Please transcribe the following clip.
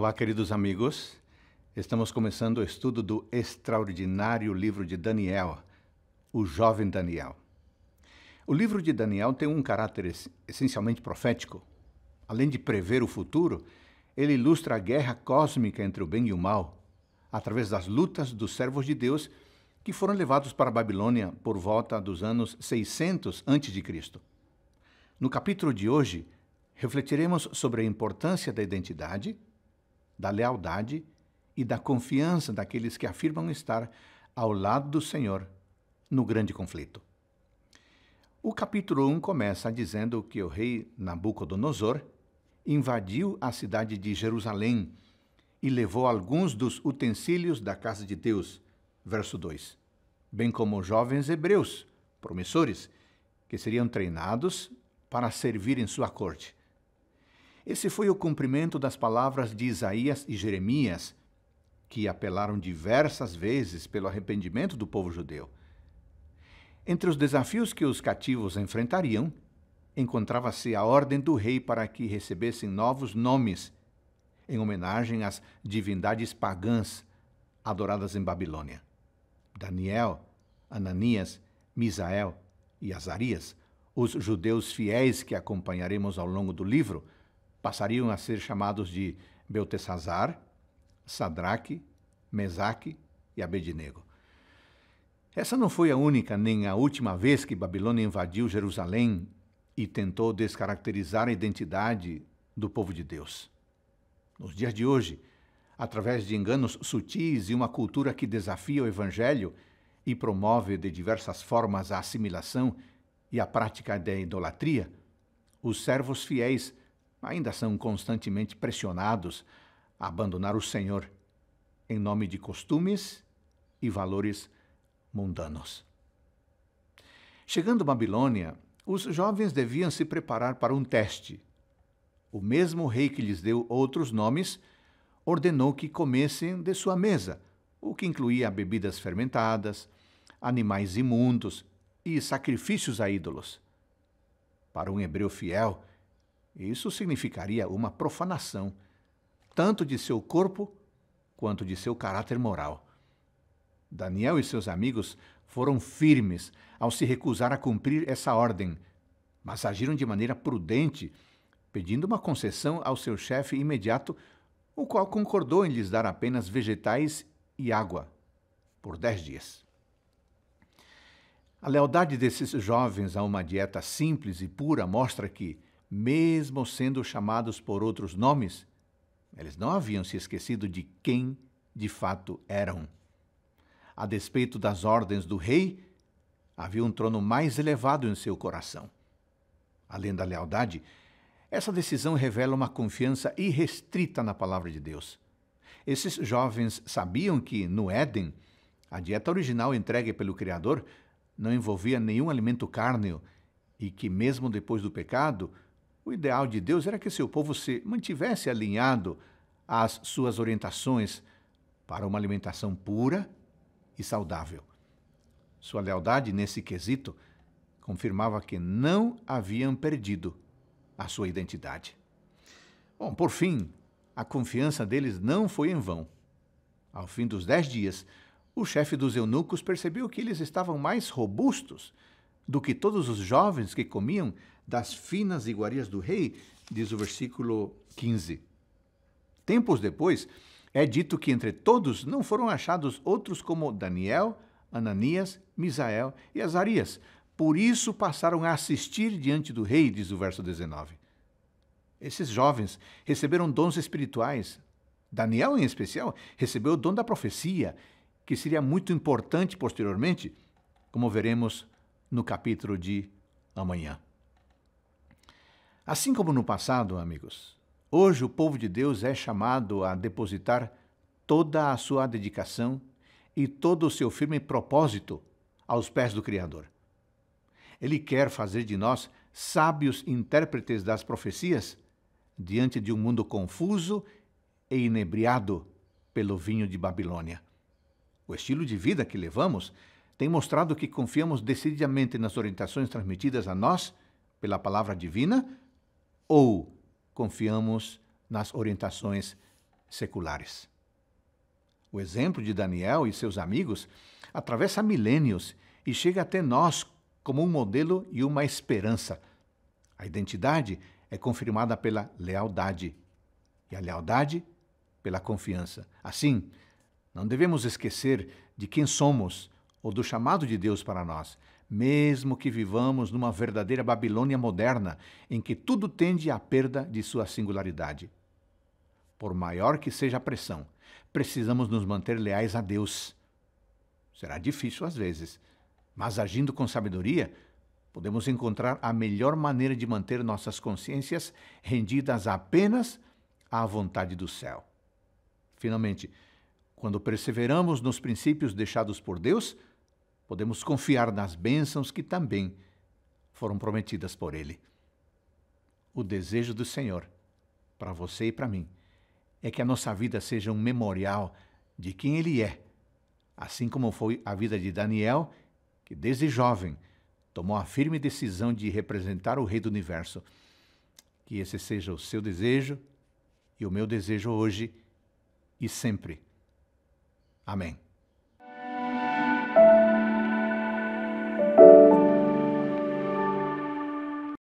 Olá, queridos amigos. Estamos começando o estudo do extraordinário livro de Daniel, O Jovem Daniel. O livro de Daniel tem um caráter essencialmente profético. Além de prever o futuro, ele ilustra a guerra cósmica entre o bem e o mal, através das lutas dos servos de Deus que foram levados para a Babilônia por volta dos anos 600 a.C. No capítulo de hoje, refletiremos sobre a importância da identidade da lealdade e da confiança daqueles que afirmam estar ao lado do Senhor no grande conflito. O capítulo 1 começa dizendo que o rei Nabucodonosor invadiu a cidade de Jerusalém e levou alguns dos utensílios da casa de Deus, verso 2, bem como jovens hebreus, promissores, que seriam treinados para servir em sua corte. Esse foi o cumprimento das palavras de Isaías e Jeremias, que apelaram diversas vezes pelo arrependimento do povo judeu. Entre os desafios que os cativos enfrentariam, encontrava-se a ordem do rei para que recebessem novos nomes, em homenagem às divindades pagãs adoradas em Babilônia. Daniel, Ananias, Misael e Azarias, os judeus fiéis que acompanharemos ao longo do livro, passariam a ser chamados de Beltesazar, Sadraque, Mesaque e Abednego. Essa não foi a única nem a última vez que Babilônia invadiu Jerusalém e tentou descaracterizar a identidade do povo de Deus. Nos dias de hoje, através de enganos sutis e uma cultura que desafia o evangelho e promove de diversas formas a assimilação e a prática da idolatria, os servos fiéis ainda são constantemente pressionados a abandonar o Senhor em nome de costumes e valores mundanos. Chegando a Babilônia, os jovens deviam se preparar para um teste. O mesmo rei que lhes deu outros nomes ordenou que comessem de sua mesa, o que incluía bebidas fermentadas, animais imundos e sacrifícios a ídolos. Para um hebreu fiel, isso significaria uma profanação, tanto de seu corpo quanto de seu caráter moral. Daniel e seus amigos foram firmes ao se recusar a cumprir essa ordem, mas agiram de maneira prudente, pedindo uma concessão ao seu chefe imediato, o qual concordou em lhes dar apenas vegetais e água por dez dias. A lealdade desses jovens a uma dieta simples e pura mostra que, mesmo sendo chamados por outros nomes, eles não haviam se esquecido de quem de fato eram. A despeito das ordens do rei, havia um trono mais elevado em seu coração. Além da lealdade, essa decisão revela uma confiança irrestrita na palavra de Deus. Esses jovens sabiam que, no Éden, a dieta original entregue pelo Criador não envolvia nenhum alimento cárneo e que, mesmo depois do pecado, o ideal de Deus era que seu povo se mantivesse alinhado às suas orientações para uma alimentação pura e saudável. Sua lealdade nesse quesito confirmava que não haviam perdido a sua identidade. Bom, por fim, a confiança deles não foi em vão. Ao fim dos dez dias, o chefe dos eunucos percebeu que eles estavam mais robustos do que todos os jovens que comiam das finas iguarias do rei, diz o versículo 15. Tempos depois, é dito que entre todos não foram achados outros como Daniel, Ananias, Misael e Azarias. Por isso passaram a assistir diante do rei, diz o verso 19. Esses jovens receberam dons espirituais. Daniel, em especial, recebeu o dom da profecia, que seria muito importante posteriormente, como veremos no capítulo de amanhã. Assim como no passado, amigos, hoje o povo de Deus é chamado a depositar toda a sua dedicação e todo o seu firme propósito aos pés do Criador. Ele quer fazer de nós sábios intérpretes das profecias diante de um mundo confuso e inebriado pelo vinho de Babilônia. O estilo de vida que levamos tem mostrado que confiamos decididamente nas orientações transmitidas a nós pela palavra divina ou confiamos nas orientações seculares. O exemplo de Daniel e seus amigos atravessa milênios e chega até nós como um modelo e uma esperança. A identidade é confirmada pela lealdade e a lealdade pela confiança. Assim, não devemos esquecer de quem somos ou do chamado de Deus para nós mesmo que vivamos numa verdadeira Babilônia moderna, em que tudo tende à perda de sua singularidade. Por maior que seja a pressão, precisamos nos manter leais a Deus. Será difícil às vezes, mas agindo com sabedoria, podemos encontrar a melhor maneira de manter nossas consciências rendidas apenas à vontade do céu. Finalmente, quando perseveramos nos princípios deixados por Deus, podemos confiar nas bênçãos que também foram prometidas por Ele. O desejo do Senhor, para você e para mim, é que a nossa vida seja um memorial de quem Ele é, assim como foi a vida de Daniel, que desde jovem tomou a firme decisão de representar o Rei do Universo. Que esse seja o seu desejo e o meu desejo hoje e sempre. Amém.